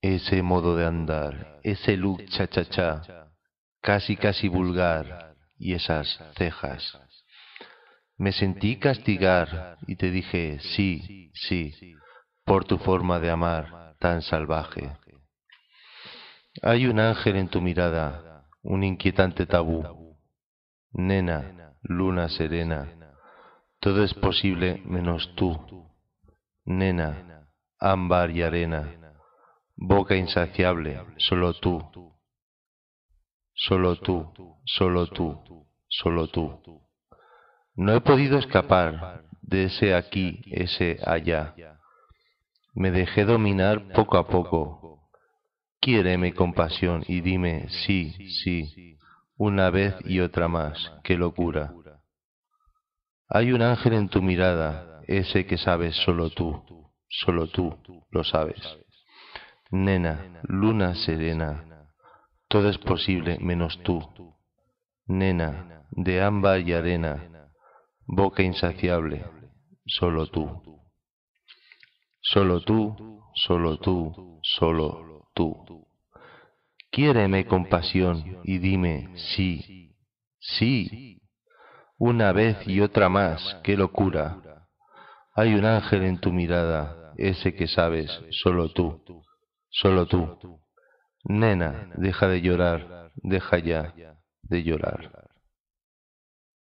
Ese modo de andar, ese look cha-cha-cha, casi casi vulgar, y esas cejas. Me sentí castigar y te dije, sí, sí, por tu forma de amar tan salvaje. Hay un ángel en tu mirada, un inquietante tabú. Nena, luna serena, todo es posible menos tú. Nena, ámbar y arena Boca insaciable, solo tú. Solo tú, solo tú, solo tú. No he podido escapar de ese aquí, ese allá. Me dejé dominar poco a poco. Quiéreme con pasión y dime sí, sí, una vez y otra más. ¡Qué locura! Hay un ángel en tu mirada, ese que sabes solo tú, solo tú lo sabes. Nena, luna serena, todo es posible menos tú. Nena, de ámbar y arena, boca insaciable, solo tú. Solo tú, solo tú, solo tú. Quiéreme con pasión y dime sí, sí. Una vez y otra más, qué locura. Hay un ángel en tu mirada, ese que sabes, solo tú solo tú. Nena, deja de llorar, deja ya de llorar.